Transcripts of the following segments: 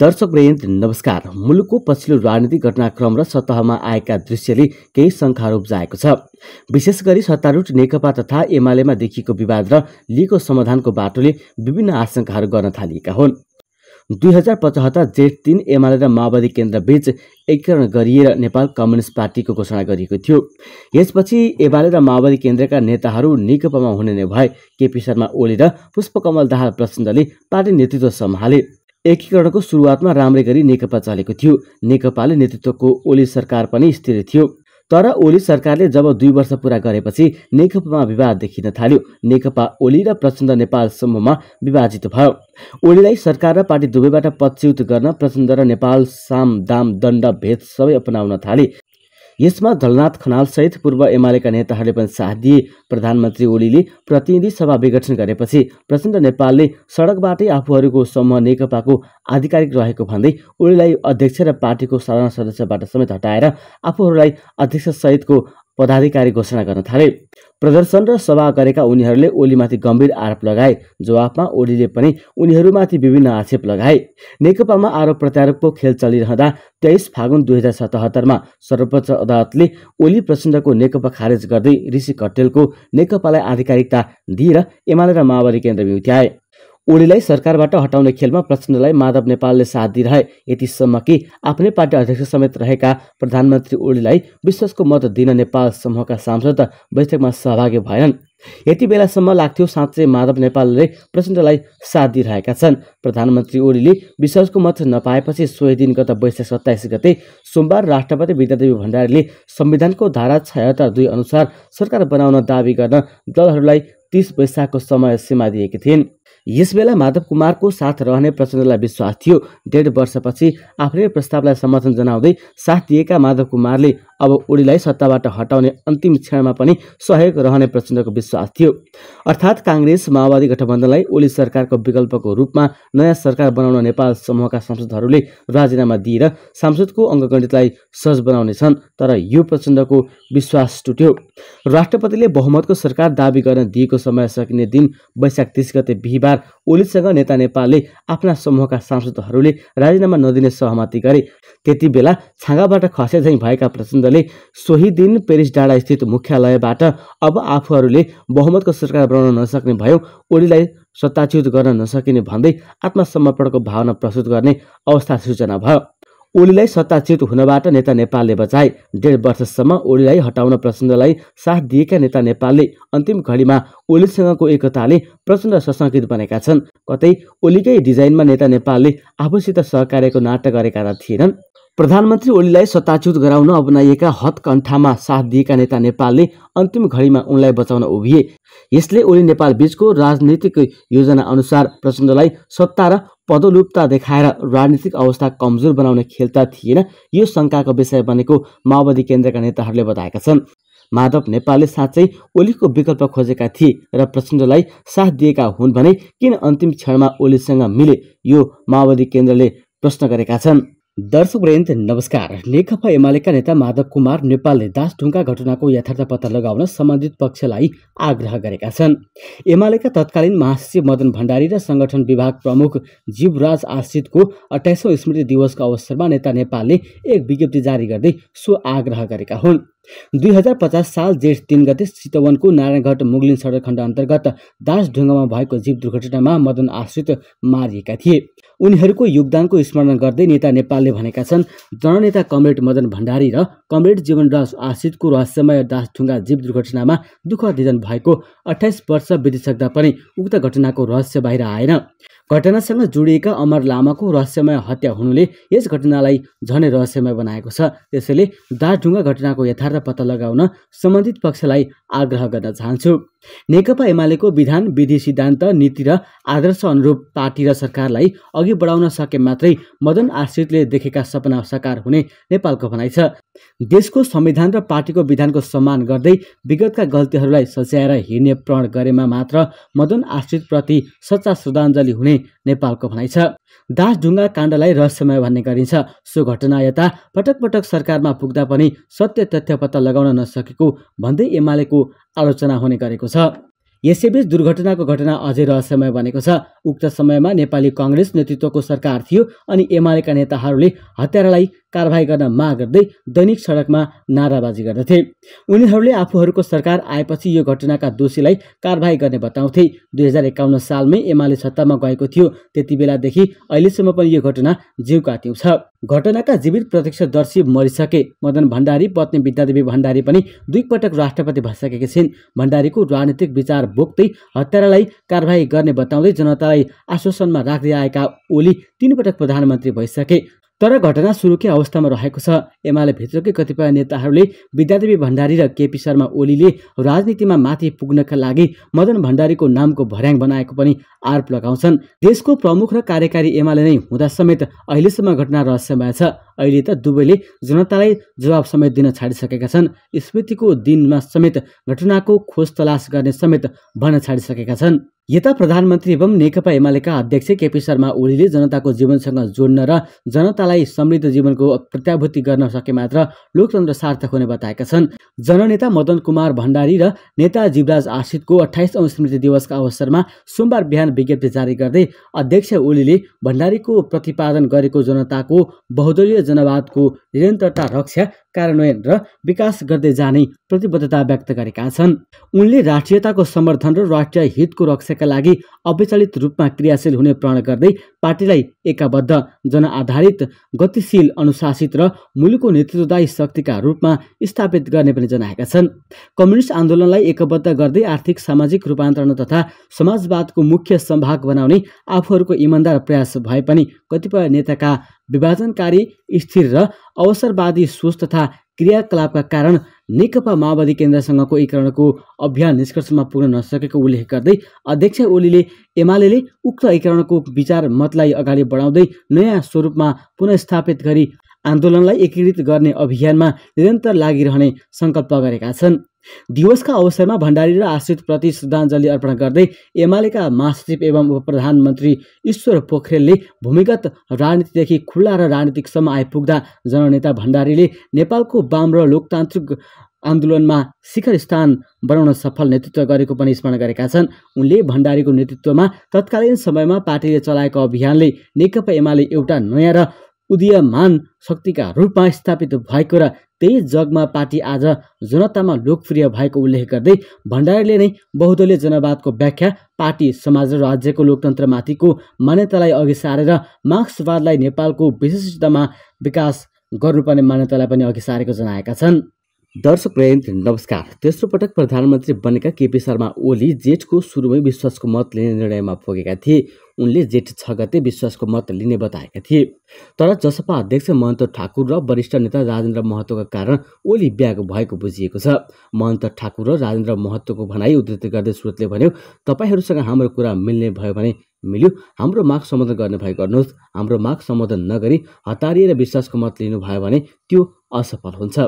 दर्शक वृन्द नमस्कार मुलुकको पछिल्लो राजनीतिक घटनाक्रम र सतहमा आएका दृश्यले केही शङ्काहरू उब्जाएको छ विशेष गरी सत्तारूढ नेकपा तथा एमालेमा देखिएको विवाद र लिएको समाधानको बाटोले विभिन्न आशंकाहरू गर्न थालिएका हुन् दुई हजार पचहत्तर जेठ तिन एमाले र माओवादी केन्द्रबीच एकीकरण गरिएर नेपाल कम्युनिस्ट पार्टीको घोषणा गरिएको थियो यसपछि एमाले र माओवादी केन्द्रका नेताहरू नेकपामा हुने नै भए केपी शर्मा ओली र पुष्पकमल दाहाल प्रचण्डले पार्टी नेतृत्व सम्हाले एकीकरणको सुरुवातमा राम्रै गरी नेकपा चलेको थियो नेकपाले नेतृत्वको ओली सरकार पनि स्थिर थियो तर ओली सरकारले जब दुई वर्ष पुरा गरेपछि नेकपामा विवाद देखिन थाल्यो नेकपा ओली र प्रचण्ड नेपाल समूहमा विभाजित भयो ओलीलाई सरकार र पार्टी दुवैबाट पदच्युत गर्न प्रचण्ड र नेपाल साम दाम दण्ड भेद सबै अपनाउन थाले यसमा दलनाथ सहित पूर्व एमालेका नेताहरूले पनि साथ दिए प्रधानमन्त्री ओलीले प्रतिनिधि सभा विघटन गरेपछि प्रचण्ड नेपालले सडकबाटै आफूहरूको समूह नेकपाको आधिकारिक रहेको भन्दै ओलीलाई अध्यक्ष र पार्टीको साधारण सदस्यबाट समेत हटाएर आफूहरूलाई अध्यक्षसहितको पदाधिकारी घोषणा गर्न थाले प्रदर्शन र सभा गरेका उनीहरूले ओलीमाथि गम्भीर आरोप लगाए जवाफमा ओलीले पनि उनीहरूमाथि विभिन्न आक्षेप लगाए नेकपामा आरोप प्रत्यारोपको खेल चलिरहँदा तेइस फागुन दुई हजार सतहत्तरमा सर्वोच्च अदालतले ओली प्रचण्डको नेकपा खारेज गर्दै ऋषि कटेलको नेकपालाई आधिकारिकता दिएर एमाले र माओवादी केन्द्र म्युत्याए ओलीलाई सरकारबाट हटाउने खेलमा प्रचण्डलाई माधव नेपालले साथ दिइरहे यतिसम्म कि आफ्नै पार्टी अध्यक्ष समेत रहेका प्रधानमन्त्री ओलीलाई विश्वासको मत दिन नेपाल समूहका सांसद बैठकमा सहभागी भएनन् यति बेलासम्म लाग्थ्यो साँच्चै माधव नेपालले प्रचण्डलाई साथ दिइरहेका छन् प्रधानमन्त्री ओलीले विश्वासको मत नपाएपछि सोही दिन गत वैशाख सत्ताइस गते सोमबार राष्ट्रपति विद्यादेवी भण्डारीले संविधानको धारा छयत्तर दुई अनुसार सरकार बनाउन दावी गर्न दलहरूलाई तिस वैशाखको समय सीमा दिएकी थिइन् बेला माधव कुमारको साथ रहने प्रचण्डलाई विश्वास थियो डेढ वर्षपछि आफ्नै प्रस्तावलाई समर्थन जनाउँदै साथ दिएका माधव कुमारले अब ओलीलाई सत्ताबाट हटाउने अन्तिम क्षणमा पनि सहयोग रहने प्रचण्डको विश्वास थियो अर्थात् काङ्ग्रेस माओवादी गठबन्धनलाई ओली सरकारको विकल्पको रूपमा नयाँ सरकार बनाउन नेपाल समूहका सांसदहरूले राजीनामा दिएर सांसदको अङ्गगणितलाई सहज बनाउनेछन् तर यो प्रचण्डको विश्वास टुट्यो राष्ट्रपतिले बहुमतको सरकार दावी गर्न दिएको समय सकिने दिन वैशाख तिस गते बिहिबार ओलीसँग नेता नेपालले आफ्ना समूहका सांसदहरूले राजीनामा नदिने सहमति गरे त्यति बेला छाँगाबाट खसे झैँ भएका प्रचण्डले सोही दिन पेरिस डाँडास्थित मुख्यालयबाट अब आफूहरूले बहुमतको सरकार बनाउन नसक्ने भयो ओलीलाई सत्ताच्युत गर्न नसकिने भन्दै आत्मसमर्पणको भावना प्रस्तुत गर्ने अवस्था सूचना भयो ओलीलाई सत्ताच्युत हुनबाट नेता नेपालले बचाए डेढ वर्षसम्म ओलीलाई हटाउन प्रचण्डलाई साथ दिएका नेता नेपालले अन्तिम घडीमा ओलीसँगको एकताले प्रचण्ड सशङ्कित बनेका छन् कतै ओलीकै डिजाइनमा नेता नेपालले आफूसित सहकार्यको नाटक गरेका थिएनन् प्रधानमन्त्री ओलीलाई सत्ताच्युत गराउन अपनाइएका हतकण्ठामा साथ दिएका नेता नेपालले अन्तिम घडीमा उनलाई बचाउन उभिए यसले ओली नेपाल बीचको राजनीतिक योजना अनुसार प्रचण्डलाई सत्ता र पदलुप्ता देखाएर राजनीतिक अवस्था कमजोर बनाउने खेलता थिएन यो शङ्काको विषय बनेको माओवादी केन्द्रका नेताहरूले बताएका छन् माधव नेपालले साँच्चै ओलीको विकल्प खोजेका थिए र प्रचण्डलाई साथ दिएका हुन् भने किन अन्तिम क्षणमा ओलीसँग मिले यो माओवादी केन्द्रले प्रश्न गरेका छन् दर्शक नमस्कार नेकपा एमालेका नेता माधव कुमार नेपालले दासढुङ्गा घटनाको यथार्थ पत्ता लगाउन सम्बन्धित पक्षलाई आग्रह गरेका छन् एमालेका तत्कालीन महासचिव मदन भण्डारी र सङ्गठन विभाग प्रमुख जीवराज आश्रितको अठाइसौँ स्मृति दिवसको अवसरमा नेता नेपालले एक विज्ञप्ति जारी गर्दै सो आग्रह गरेका हुन् दुई हजार पचास साल जेठ तिन गते चितवनको नारायणघट मुगलिन सडक खण्ड अन्तर्गत दासढुङ्गामा भएको जीव दुर्घटनामा मदन आश्रित मारिएका थिए उनीहरूको योगदानको स्मरण गर्दै नेता नेपालले भनेका छन् जननेता कमरेड मदन भण्डारी र कमरेड जीवनराज आश्रितको रहस्यमय दासढुङ्गा जीव दुर्घटनामा दुःख निधन भएको अठाइस वर्ष बितिसक्दा पनि उक्त घटनाको रहस्य बाहिर आएन घटनासँग जोडिएका अमर लामाको रहस्यमय हत्या हुनुले यस घटनालाई झनै रहस्यमय बनाएको छ त्यसैले दासढुङ्गा घटनाको यथार्थ पत्ता लगाउन सम्बन्धित पक्षलाई आग्रह गर्न चाहन्छु नेकपा एमालेको विधान विधि सिद्धान्त नीति र आदर्श अनुरूप पार्टी र सरकारलाई अघि अघि बढाउन सके मात्रै मदन आश्रितले देखेका सपना साकार हुने नेपालको भनाइ छ देशको संविधान र पार्टीको विधानको सम्मान गर्दै विगतका गल्तीहरूलाई सच्याएर हिँड्ने प्रण गरेमा मात्र मदन आश्रितप्रति सच्चा श्रद्धाञ्जली हुने नेपालको भनाइ छ दास ढुङ्गा काण्डलाई रहस्यमय भन्ने गरिन्छ सो घटना यता पटक पटक सरकारमा पुग्दा पनि सत्य तथ्य पत्ता लगाउन नसकेको भन्दै एमालेको आलोचना हुने गरेको छ यसैबीच दुर्घटनाको घटना अझै रहस्यमय बनेको छ उक्त समयमा नेपाली कङ्ग्रेस नेतृत्वको सरकार थियो अनि एमालेका नेताहरूले हत्यारालाई कारवाही गर्न माग गर्दै दैनिक सडकमा नाराबाजी गर्दथे उनीहरूले आफूहरूको सरकार आएपछि यो घटनाका दोषीलाई कारवाही गर्ने बताउँथे दुई हजार एकाउन्न सालमै एमाले सत्तामा गएको थियो त्यति बेलादेखि अहिलेसम्म पनि यो घटना जिउ काट्यौँ छ घटनाका जीवित प्रत्यक्षदर्शी मरिसके मदन भण्डारी पत्नी विद्यादेवी भण्डारी पनि दुईपटक राष्ट्रपति भइसकेकी छिन् भण्डारीको राजनीतिक विचार बोक्दै हत्यारालाई कारवाही गर्ने बताउँदै जनतालाई आश्वासनमा राख्दै आएका ओली तिनपटक प्रधानमन्त्री भइसके तर घटना सुरुकै अवस्थामा रहेको छ एमाले भित्रकै कतिपय नेताहरूले विद्यादेवी भण्डारी र केपी शर्मा ओलीले राजनीतिमा माथि पुग्नका लागि मदन भण्डारीको नामको भर्याङ बनाएको पनि आरोप लगाउँछन् देशको प्रमुख र कार्यकारी एमाले नै हुँदा समेत अहिलेसम्म घटना रहस्यमय छ अहिले त दुवैले जनतालाई जवाब समेत दिन छाडिसकेका छन् स्मृतिको दिनमा समेत घटनाको खोज तलास गर्ने समेत भन्न छाडिसकेका छन् यता प्रधानमन्त्री एवं नेकपा एमालेका अध्यक्ष केपी शर्मा ओलीले जनताको जीवनसँग जोड्न र जनतालाई समृद्ध जीवनको प्रत्याभूति गर्न सके मात्र लोकतन्त्र सार्थक हुने बताएका छन् जननेता मदन कुमार भण्डारी र नेता जीवराज आशितको अठाइसौँ स्मृति दिवसका अवसरमा सोमबार बिहान विज्ञप्ति जारी गर्दै अध्यक्ष ओलीले भण्डारीको प्रतिपादन गरेको जनताको बहुदलीय जनवाद को निरंतरता रक्षा कार्यान्वयन र विकास गर्दै जाने प्रतिबद्धता व्यक्त गरेका छन् उनले राष्ट्रियताको समर्थन र राष्ट्रिय हितको रक्षाका लागि अविचलित रूपमा क्रियाशील हुने प्रण गर्दै पार्टीलाई एकाबद्ध जनआधारित गतिशील अनुशासित र मुलुकको नेतृत्वदायी शक्तिका रूपमा स्थापित गर्ने पनि जनाएका छन् कम्युनिस्ट आन्दोलनलाई एकबद्ध गर्दै आर्थिक सामाजिक रूपान्तरण तथा समाजवादको मुख्य सम्भाग बनाउने आफूहरूको इमान्दार प्रयास भए पनि कतिपय नेताका विभाजनकारी स्थिर र अवसरवादी सोच तथा क्रियाकलापका कारण नेकपा माओवादी केन्द्रसँगको एकीकरणको अभियान निष्कर्षमा पुग्न नसकेको उल्लेख गर्दै अध्यक्ष ओलीले एमाले उक्त एकीकरणको विचार मतलाई अगाडि बढाउँदै नयाँ स्वरूपमा पुनस्थापित गरी आन्दोलनलाई एकीकृत गर्ने अभियानमा निरन्तर लागिरहने सङ्कल्प गरेका छन् दिवसका अवसरमा भण्डारी र आश्रितप्रति श्रद्धाञ्जली अर्पण गर्दै एमालेका महासचिव एवं उप प्रधानमन्त्री ईश्वर पोखरेलले भूमिगत राजनीतिदेखि खुल्ला र राजनीतिकसम्म आइपुग्दा जननेता भण्डारीले नेपालको वाम र लोकतान्त्रिक आन्दोलनमा शिखर स्थान बनाउन सफल नेतृत्व गरेको पनि स्मरण गरेका छन् उनले भण्डारीको नेतृत्वमा तत्कालीन समयमा पार्टीले चलाएको अभियानले नेकपा एमाले एउटा नयाँ र उदीयमान शक्तिका रूपमा स्थापित भएको र त्यही जगमा पार्टी आज जनतामा लोकप्रिय भएको उल्लेख गर्दै भण्डारीले नै बहुदलीय जनवादको व्याख्या पार्टी समाज र राज्यको लोकतन्त्रमाथिको मान्यतालाई अघि सारेर मार्क्सवादलाई नेपालको विशिष्टतामा विकास गर्नुपर्ने मान्यतालाई पनि अघि सारेको जनाएका छन् दर्शक प्रेरित नमस्कार तेस्रो पटक प्रधानमन्त्री बनेका केपी शर्मा ओली जेठको सुरुमै विश्वासको मत लिने निर्णयमा पुगेका थिए उनले जेठ छ गते विश्वासको मत लिने बताएका थिए तर जसपा अध्यक्ष महन्त ठाकुर र वरिष्ठ नेता राजेन्द्र महतोका कारण ओली ब्याग भएको बुझिएको छ महन्त ठाकुर र राजेन्द्र महतोको भनाइ उद्धृत गर्दै स्रोतले भन्यो तपाईँहरूसँग हाम्रो कुरा मिल्ने भयो भने मिल्यो हाम्रो माग सम्बोधन गर्ने भए गर्नुहोस् हाम्रो माग सम्बोधन नगरी हतारिएर विश्वासको मत लिनुभयो भने त्यो असफल हुन्छ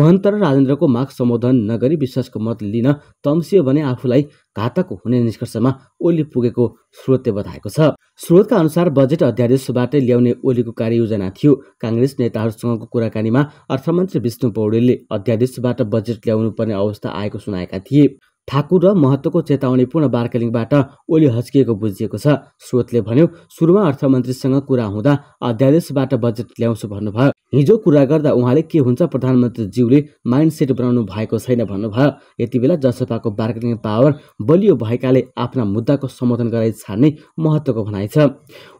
महन्त र राजेन्द्रको माग सम्बोधन नगरी विश्वासको मत लिन तम्सियो भने आफूलाई घातक हुने निष्कर्षमा ओली पुगेको स्रोतले बताएको छ स्रोतका अनुसार बजेट अध्यादेशबाटै ल्याउने ओलीको कार्ययोजना थियो काङ्ग्रेस नेताहरूसँगको कुराकानीमा अर्थमन्त्री विष्णु पौडेलले अध्यादेशबाट बजेट ल्याउनु पर्ने अवस्था आएको सुनाएका थिए ठाकुर र महत्त्वको चेतावनी पूर्ण बार्केलिङबाट ओली हस्किएको बुझिएको छ स्रोतले भन्यो सुरुमा अर्थमन्त्रीसँग कुरा हुँदा अध्यादेशबाट बजेट ल्याउँछु भन्नुभयो हिजो कुरा गर्दा उहाँले के हुन्छ प्रधानमन्त्रीज्यूले माइन्ड सेट बनाउनु भएको छैन भन्नुभयो यति बेला जसपाको बार्गेनिङ पावर बलियो भएकाले आफ्ना मुद्दाको सम्बोधन गराइ छाड्ने महत्त्वको भनाइ छ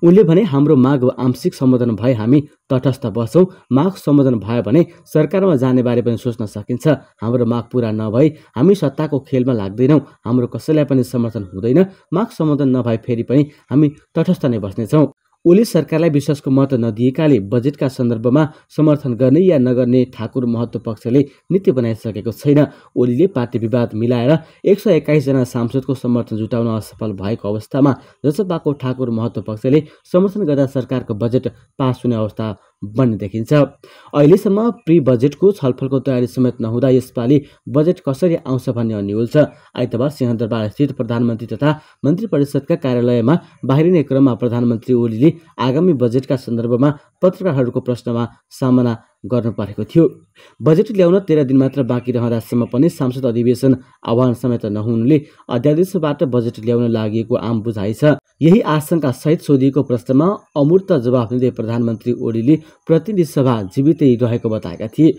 उनले भने हाम्रो माग आंशिक सम्बोधन भए हामी तटस्थ बसौँ माग सम्बोधन भयो भने सरकारमा जाने बारे पनि सोच्न सकिन्छ हाम्रो माग पुरा नभए हामी सत्ताको खेलमा लाग्दैनौँ हाम्रो कसैलाई पनि समर्थन हुँदैन माग सम्बोधन नभए फेरि पनि हामी तटस्थ नै बस्नेछौँ ओली सरकारलाई विश्वासको मत नदिएकाले बजेटका सन्दर्भमा समर्थन गर्ने या नगर्ने ठाकुर महत्त्व पक्षले नीति बनाइसकेको छैन ओलीले पार्टी विवाद मिलाएर एक सय एक्काइसजना सांसदको समर्थन जुटाउन असफल भएको अवस्थामा जसपाको ठाकुर महत्त्व पक्षले समर्थन गर्दा सरकारको बजेट पास हुने अवस्था बन्ने देखिन्छ अहिलेसम्म प्रि बजेटको छलफलको तयारी समेत नहुँदा यसपालि बजेट कसरी आउँछ भन्ने अन्यल छ आइतबार सिंहदरबारस्थित प्रधानमन्त्री तथा मन्त्री परिषदका कार्यालयमा बाहिरिने क्रममा प्रधानमन्त्री ओलीले आगामी बजेटका सन्दर्भमा पत्रकारहरूको प्रश्नमा सामना गर्नु परेको थियो बजेट ल्याउन तेह्र दिन मात्र बाँकी रहँदासम्म पनि सांसद अधिवेशन आह्वान समेत नहुनुले अध्यादेशबाट बजेट ल्याउन लागि आम बुझाइ छ यही आशंका सहित सोधिएको प्रश्नमा अमूर्त जवाफ दिँदै प्रधानमन्त्री ओलीले प्रतिनिधि सभा जीवितै रहेको बताएका थिए